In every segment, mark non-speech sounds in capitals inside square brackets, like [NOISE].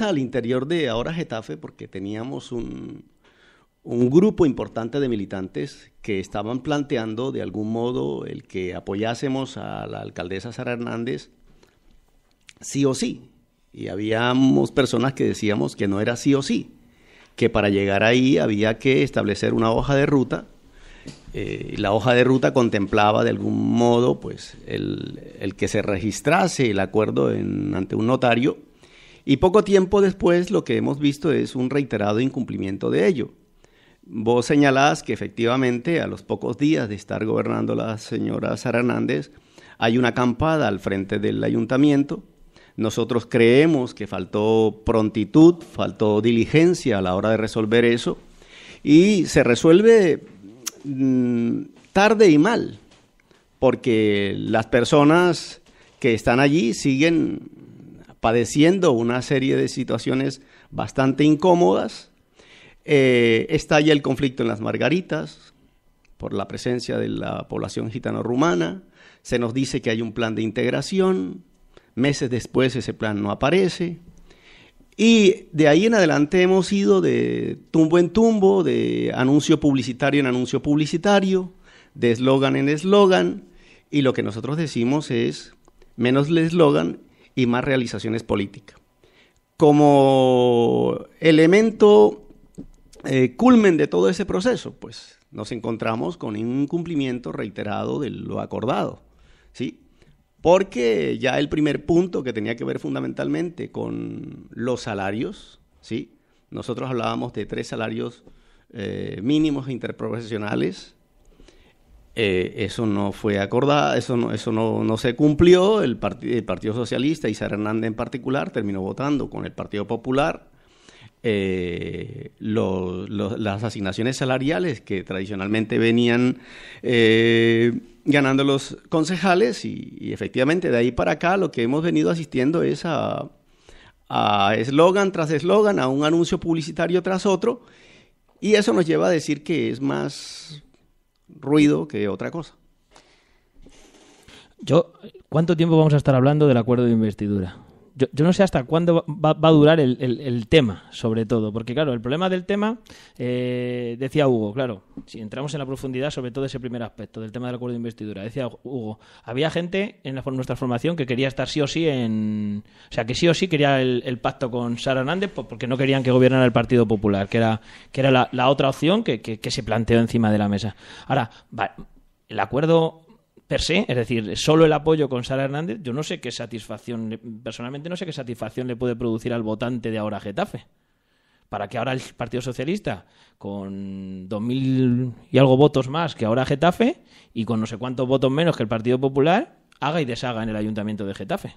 al interior de ahora Getafe, porque teníamos un, grupo importante de militantes que estaban planteando de algún modo el que apoyásemos a la alcaldesa Sara Hernández sí o sí. Y habíamos personas que decíamos que no era sí o sí, que para llegar ahí había que establecer una hoja de ruta. Eh, y la hoja de ruta contemplaba de algún modo pues, el, que se registrase el acuerdo ante un notario y poco tiempo después lo que hemos visto es un reiterado incumplimiento de ello. Vos señalás que efectivamente a los pocos días de estar gobernando la señora Sara Hernández hay una acampada al frente del ayuntamiento. Nosotros creemos que faltó prontitud, faltó diligencia a la hora de resolver eso y se resuelve mm, tarde y mal porque las personas que están allí siguen padeciendo una serie de situaciones bastante incómodas. Eh, estalla el conflicto en las Margaritas por la presencia de la población gitano-rumana. Se nos dice que hay un plan de integración. Meses después ese plan no aparece. Y de ahí en adelante hemos ido de tumbo en tumbo, de anuncio publicitario en anuncio publicitario, de eslogan en eslogan, y lo que nosotros decimos es menos el eslogan y más realizaciones políticas. Como elemento eh, culmen de todo ese proceso, pues nos encontramos con un cumplimiento reiterado de lo acordado, ¿sí? Porque ya el primer punto que tenía que ver fundamentalmente con los salarios, ¿sí? Nosotros hablábamos de tres salarios eh, mínimos e interprofesionales, eh, eso no fue acordado, eso no, eso no, se cumplió. El, Partido Socialista, Isa Hernández en particular, terminó votando con el Partido Popular eh, las asignaciones salariales que tradicionalmente venían eh, ganando los concejales y, y, efectivamente de ahí para acá lo que hemos venido asistiendo es a eslogan tras eslogan, a un anuncio publicitario tras otro. Y eso nos lleva a decir que es más ruido que otra cosa. Yo, ¿cuánto tiempo vamos a estar hablando del acuerdo de investidura? yo, no sé hasta cuándo va, a durar el, tema, sobre todo, porque claro, el problema del tema, eh, decía Hugo, claro, si entramos en la profundidad, sobre todo ese primer aspecto del tema del acuerdo de investidura, decía Hugo, había gente en nuestra formación que quería estar sí o sí en... O sea, que sí o sí quería el, pacto con Sara Hernández porque no querían que gobernara el Partido Popular, que era, que era la, otra opción que, que, se planteó encima de la mesa. Ahora, el acuerdo per se, es decir, solo el apoyo con Sara Hernández, yo no sé qué satisfacción, personalmente no sé qué satisfacción le puede producir al votante de ahora Getafe. Para que ahora el Partido Socialista, con mil y algo votos más que ahora Getafe, y con no sé cuántos votos menos que el Partido Popular, haga y deshaga en el Ayuntamiento de Getafe.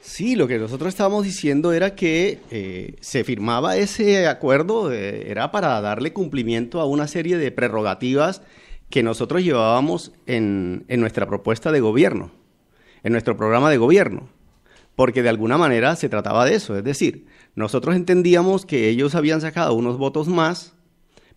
Sí, lo que nosotros estábamos diciendo era que eh, se firmaba ese acuerdo, eh, era para darle cumplimiento a una serie de prerrogativas que nosotros llevábamos en, nuestra propuesta de gobierno, en nuestro programa de gobierno, porque de alguna manera se trataba de eso, es decir, nosotros entendíamos que ellos habían sacado unos votos más,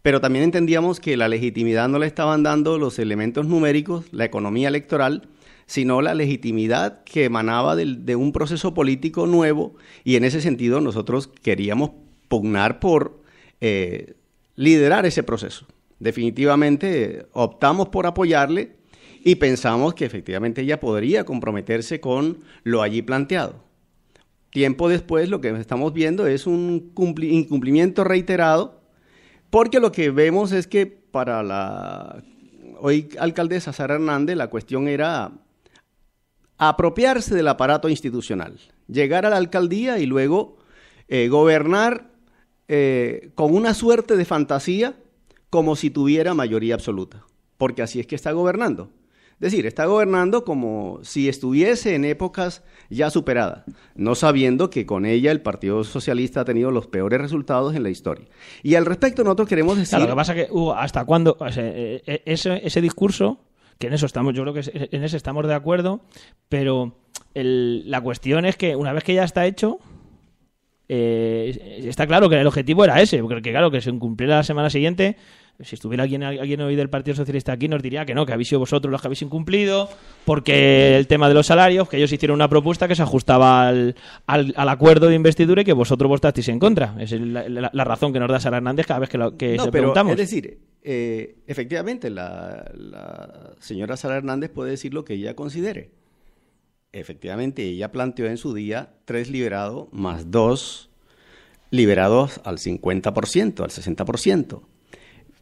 pero también entendíamos que la legitimidad no le estaban dando los elementos numéricos, la economía electoral, sino la legitimidad que emanaba de, de, un proceso político nuevo y en ese sentido nosotros queríamos pugnar por eh, liderar ese proceso definitivamente optamos por apoyarle y pensamos que efectivamente ella podría comprometerse con lo allí planteado. Tiempo después lo que estamos viendo es un incumplimiento reiterado, porque lo que vemos es que para la hoy alcaldesa Sara Hernández la cuestión era apropiarse del aparato institucional, llegar a la alcaldía y luego eh, gobernar eh, con una suerte de fantasía como si tuviera mayoría absoluta, porque así es que está gobernando. Es decir, está gobernando como si estuviese en épocas ya superadas, no sabiendo que con ella el Partido Socialista ha tenido los peores resultados en la historia. Y al respecto nosotros queremos decir... lo que pasa es que, ¿hasta cuándo eh, eh, ese, discurso, que en eso estamos, yo creo que en estamos de acuerdo, pero la cuestión es que una vez que ya está hecho eh, está claro que el objetivo era ese, porque claro, que se incumpliera la semana siguiente. Si estuviera alguien, alguien hoy del Partido Socialista aquí, nos diría que no, que habéis sido vosotros los que habéis incumplido, porque el tema de los salarios, que ellos hicieron una propuesta que se ajustaba al, al, acuerdo de investidura y que vosotros votasteis en contra. Es la, razón que nos da Sara Hernández cada vez que, lo, preguntamos. Es decir, eh, efectivamente, la, la señora Sara Hernández puede decir lo que ella considere efectivamente ella planteó en su día tres liberados más dos liberados al 50%, al 60%.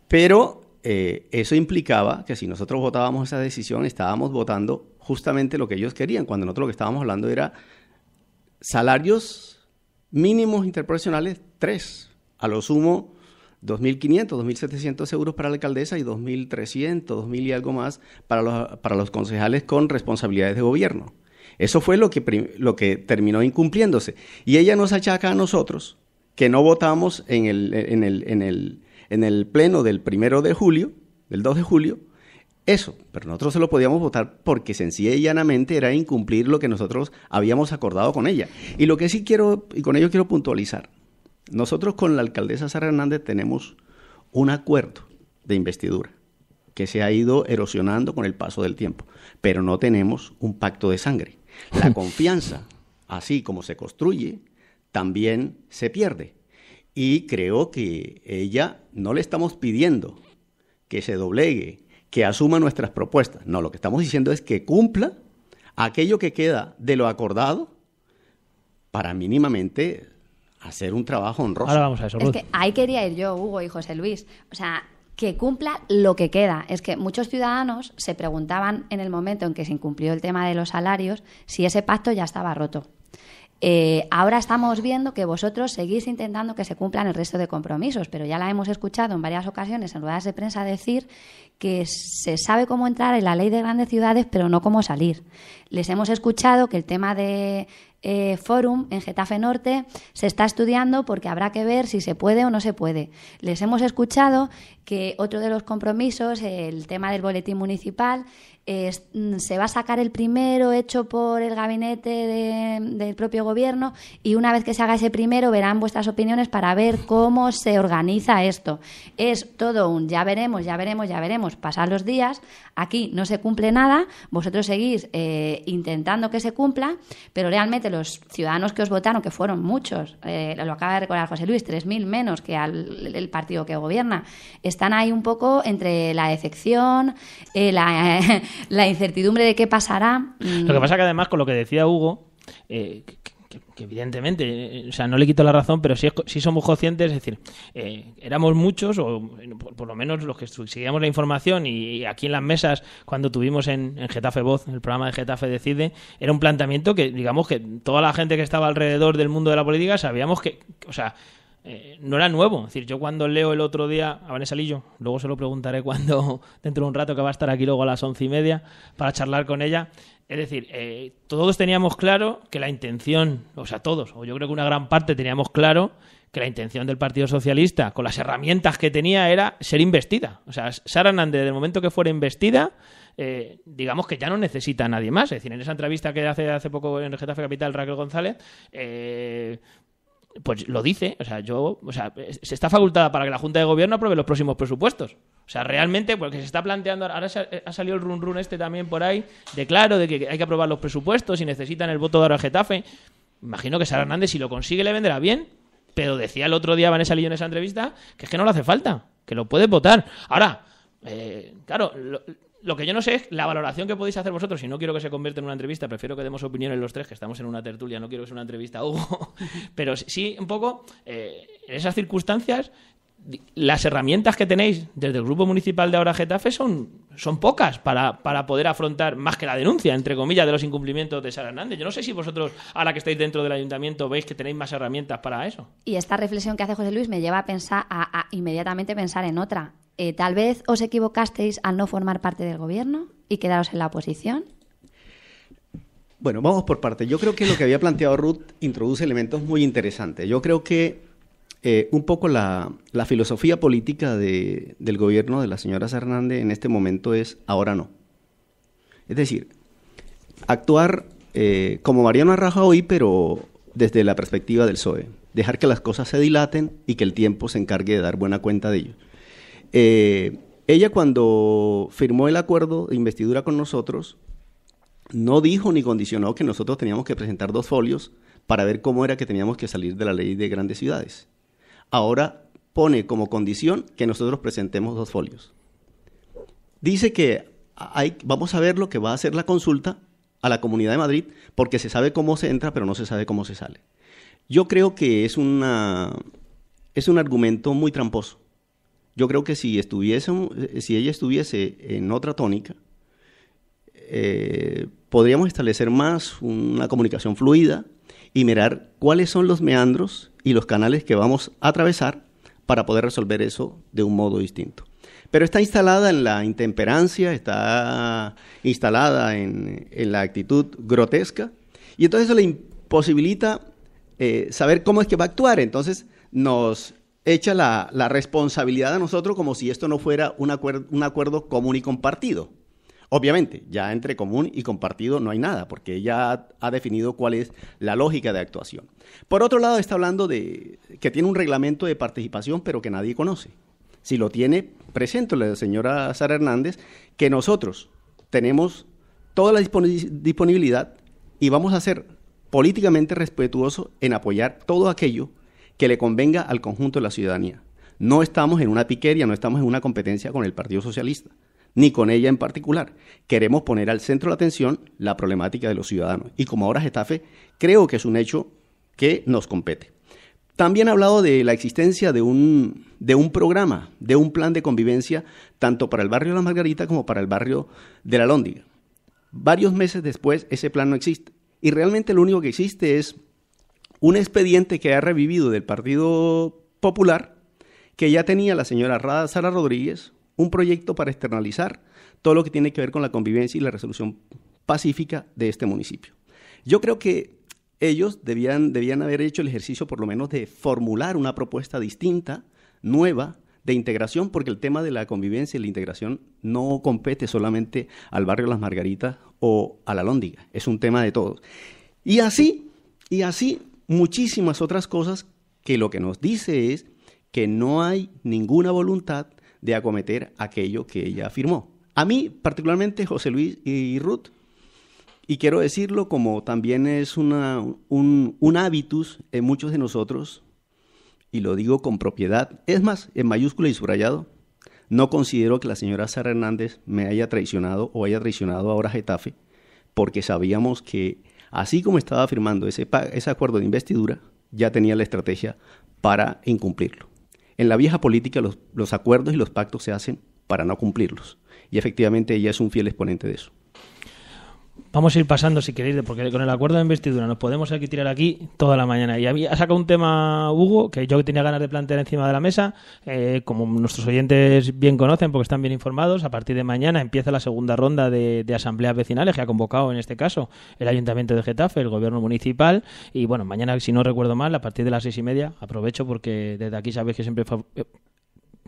Pero eh, eso implicaba que si nosotros votábamos esa decisión, estábamos votando justamente lo que ellos querían, cuando nosotros lo que estábamos hablando era salarios mínimos interprofesionales, tres, a lo sumo 2.500, 2.700 euros para la alcaldesa y 2.300, 2.000 y algo más para los, para los concejales con responsabilidades de gobierno. Eso fue lo que, lo que terminó incumpliéndose. Y ella nos achaca a nosotros que no votamos en el, en el, en el, en el pleno del primero de julio, del 2 de julio, eso, pero nosotros se lo podíamos votar porque sencilla y llanamente era incumplir lo que nosotros habíamos acordado con ella. Y lo que sí quiero, y con ello quiero puntualizar, nosotros con la alcaldesa Sara Hernández tenemos un acuerdo de investidura que se ha ido erosionando con el paso del tiempo. Pero no tenemos un pacto de sangre. La [LAUGHS] confianza, así como se construye, también se pierde. Y creo que ella no le estamos pidiendo que se doblegue, que asuma nuestras propuestas. No, lo que estamos diciendo es que cumpla aquello que queda de lo acordado para mínimamente hacer un trabajo honroso. Ahora vamos a eso. Es ahí quería ir yo, Hugo y José Luis. O sea, que cumpla lo que queda. Es que muchos ciudadanos se preguntaban en el momento en que se incumplió el tema de los salarios si ese pacto ya estaba roto. Eh, ahora estamos viendo que vosotros seguís intentando que se cumplan el resto de compromisos, pero ya la hemos escuchado en varias ocasiones en ruedas de prensa decir que se sabe cómo entrar en la ley de grandes ciudades, pero no cómo salir. Les hemos escuchado que el tema de eh, Forum en Getafe Norte se está estudiando porque habrá que ver si se puede o no se puede. Les hemos escuchado que otro de los compromisos, el tema del boletín municipal, Mm, se va a sacar el primero hecho por el gabinete del propio gobierno y una vez que se haga ese primero verán vuestras opiniones para ver cómo se organiza esto. Es todo un ya veremos, ya veremos, ya veremos. pasar los días, aquí no se cumple nada, vosotros seguís eh, intentando que se cumpla, pero realmente los ciudadanos que os votaron, que fueron muchos, eh, lo acaba de recordar José Luis, 3.000 menos que al, el partido que gobierna, están ahí un poco entre la decepción, eh, la [LAUGHS] la incertidumbre de qué pasará. Mm. Lo que pasa que además con lo que decía Hugo, eh, que, evidentemente, eh, o sea, no le quito la razón, pero sí, somos conscientes, es decir, eh, éramos muchos, o por, lo menos los que seguíamos la información y, aquí en las mesas, cuando tuvimos en, en, Getafe Voz, el programa de Getafe Decide, era un planteamiento que, digamos, que toda la gente que estaba alrededor del mundo de la política sabíamos que, o sea, eh, no era nuevo. Es decir, yo cuando leo el otro día a Vanessa Lillo, luego se lo preguntaré [LAUGHS] cuando, dentro de un rato que va a estar aquí luego a las once y media para charlar con ella. Es decir, eh, todos teníamos claro que la intención, o sea, todos, o yo creo que una gran parte teníamos claro que la intención del Partido Socialista, con las herramientas que tenía, era ser investida. O sea, Sara Hernández, desde el momento que fuera investida, eh, digamos que ya no necesita a nadie más. Es decir, en esa entrevista que hace hace poco en Getafe Capital Raquel González, eh, pues lo dice, o sea, yo, o sea, se está facultada para que la Junta de Gobierno apruebe los próximos presupuestos. O sea, realmente, porque pues, se está planteando, ahora eh, ha salido el run run este también por ahí, de claro, de que hay que aprobar los presupuestos y necesitan el voto de ahora Getafe. Imagino que Sara Hernández, si lo consigue, le vendrá bien. Pero decía el otro día Vanessa Lillo en esa entrevista que es que no le hace falta, que lo puede votar. Ahora, eh, claro, lo, lo que yo no sé es la valoración que podéis hacer vosotros. Si no quiero que se convierta en una entrevista, prefiero que demos en los tres, que estamos en una tertulia, no quiero que sea una entrevista, Hugo. [LAUGHS] Pero sí, un poco, eh, en esas circunstancias, las herramientas que tenéis desde el Grupo Municipal de Ahora Getafe son, son pocas para, para, poder afrontar más que la denuncia, entre comillas, de los incumplimientos de Sara Hernández. Yo no sé si vosotros, ahora que estáis dentro del ayuntamiento, veis que tenéis más herramientas para eso. Y esta reflexión que hace José Luis me lleva a pensar, a, a inmediatamente pensar en otra. Eh, tal vez os equivocasteis al no formar parte del gobierno y quedaros en la oposición. Bueno, vamos por parte. Yo creo que lo que había planteado Ruth introduce elementos muy interesantes. Yo creo que eh, un poco la, filosofía política del gobierno de la señora Hernández en este momento es ahora no. Es decir, actuar eh, como Mariano hoy, pero desde la perspectiva del PSOE. Dejar que las cosas se dilaten y que el tiempo se encargue de dar buena cuenta de ello. Eh, ella cuando firmó el acuerdo de investidura con nosotros, no dijo ni condicionó que nosotros teníamos que presentar dos folios para ver cómo era que teníamos que salir de la ley de grandes ciudades. Ahora pone como condición que nosotros presentemos dos folios. Dice que hay, vamos a ver lo que va a hacer la consulta a la Comunidad de Madrid, porque se sabe cómo se entra, pero no se sabe cómo se sale. Yo creo que es, es un argumento muy tramposo yo creo que si, estuviese, eh, si ella estuviese en otra tónica, eh, podríamos establecer más una comunicación fluida y mirar cuáles son los meandros y los canales que vamos a atravesar para poder resolver eso de un modo distinto. Pero está instalada en la intemperancia, está instalada en, la actitud grotesca, y entonces eso le imposibilita eh, saber cómo es que va a actuar. Entonces nos echa la, responsabilidad a nosotros como si esto no fuera un, un acuerdo común y compartido. Obviamente, ya entre común y compartido no hay nada, porque ella ha definido cuál es la lógica de actuación. Por otro lado, está hablando de que tiene un reglamento de participación, pero que nadie conoce. Si lo tiene, preséntole a la señora Sara Hernández que nosotros tenemos toda la disponibilidad y vamos a ser políticamente respetuosos en apoyar todo aquello que le convenga al conjunto de la ciudadanía. No estamos en una piquería, no estamos en una competencia con el Partido Socialista, ni con ella en particular. Queremos poner al centro de la atención la problemática de los ciudadanos. Y como ahora Getafe, creo que es un hecho que nos compete. También ha hablado de la existencia de un, de un programa, de un plan de convivencia, tanto para el barrio de la Margarita como para el barrio de la Lóndiga. Varios meses después, ese plan no existe. Y realmente lo único que existe es un expediente que ha revivido del Partido Popular, que ya tenía la señora Sara Rodríguez, un proyecto para externalizar todo lo que tiene que ver con la convivencia y la resolución pacífica de este municipio. Yo creo que ellos debían, debían haber hecho el ejercicio por lo menos de formular una propuesta distinta, nueva, de integración, porque el tema de la convivencia y la integración no compete solamente al barrio Las Margaritas o a la Lóndiga, es un tema de todos. Y así, y así muchísimas otras cosas que lo que nos dice es que no hay ninguna voluntad de acometer aquello que ella afirmó. A mí, particularmente, José Luis y Ruth, y quiero decirlo como también es una, un, un hábitus en muchos de nosotros, y lo digo con propiedad, es más, en mayúscula y subrayado, no considero que la señora Sara Hernández me haya traicionado o haya traicionado ahora a Getafe, porque sabíamos que así como estaba firmando ese, acuerdo de investidura, ya tenía la estrategia para incumplirlo. En la vieja política los acuerdos y los pactos se hacen para no cumplirlos. Y efectivamente ella es un fiel exponente de eso. Vamos a ir pasando, si queréis, porque con el acuerdo de investidura nos podemos aquí tirar aquí toda la mañana. Y había, ha sacado un tema, Hugo, que yo tenía ganas de plantear encima de la mesa. Eh, como nuestros oyentes bien conocen, porque están bien informados, a partir de mañana empieza la segunda ronda de, de asambleas vecinales que ha convocado, en este caso, el Ayuntamiento de Getafe, el Gobierno Municipal. Y bueno, mañana, si no recuerdo mal, a partir de las seis y media, aprovecho porque desde aquí sabéis que siempre eh,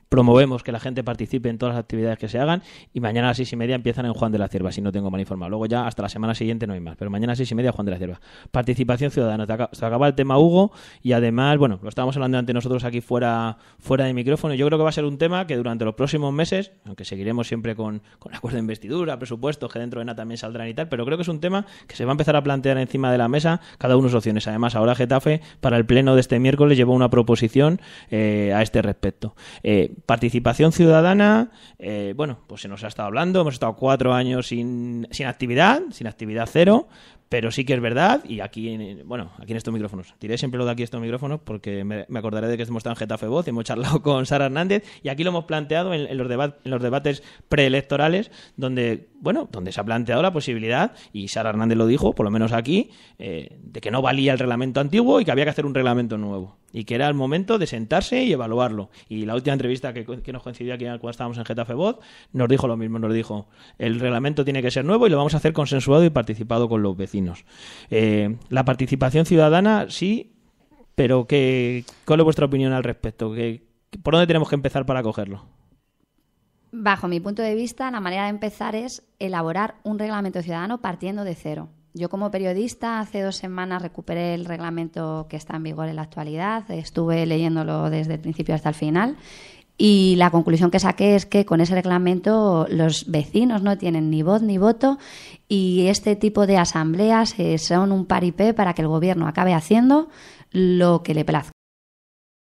promovemos que la gente participe en todas las actividades que se hagan y mañana a las seis y media empiezan en Juan de la Cierva, si no tengo mal informado. Luego ya hasta la semana siguiente no hay más, pero mañana a las seis y media Juan de la Cierva. Participación ciudadana. Se acaba el tema Hugo y además, bueno, lo estábamos hablando ante nosotros aquí fuera, fuera de micrófono. Yo creo que va a ser un tema que durante los próximos meses, aunque seguiremos siempre con, con acuerdo de investidura, presupuestos, que dentro de nada también saldrán y tal, pero creo que es un tema que se va a empezar a plantear encima de la mesa cada uno sus opciones. Además, ahora Getafe para el pleno de este miércoles llevó una proposición eh, a este respecto. Eh, participación ciudadana, eh, bueno, pues se nos ha estado hablando, hemos estado cuatro años sin actividad, sin actividad cero, pero sí que es verdad, y aquí, bueno, aquí en estos micrófonos, tiré siempre lo de aquí estos micrófonos porque me, acordaré de que hemos estado en Getafe Voz, y hemos charlado [LAUGHS] con Sara Hernández y aquí lo hemos planteado en, los, debates en los debates preelectorales donde, bueno, donde se ha planteado la posibilidad, y Sara Hernández lo dijo, por lo menos aquí, eh, de que no valía el reglamento antiguo y que había que hacer un reglamento nuevo y que era el momento de sentarse y evaluarlo. Y la última entrevista que, que nos coincidió aquí cuando estábamos en Getafe Voz nos dijo lo mismo, nos dijo, el reglamento tiene que ser nuevo y lo vamos a hacer consensuado y participado con los vecinos. Eh, la participación ciudadana, sí, pero ¿cuál es vuestra opinión al respecto? ¿Por dónde tenemos que empezar para cogerlo? Bajo mi punto de vista, la manera de empezar es elaborar un reglamento ciudadano partiendo de cero. Yo como periodista hace dos semanas recuperé el reglamento que está en vigor en la actualidad, estuve leyéndolo desde el principio hasta el final y la conclusión que saqué es que con ese reglamento los vecinos no tienen ni voz ni voto y este tipo de asambleas eh, son un paripé para que el gobierno acabe haciendo lo que le plazca.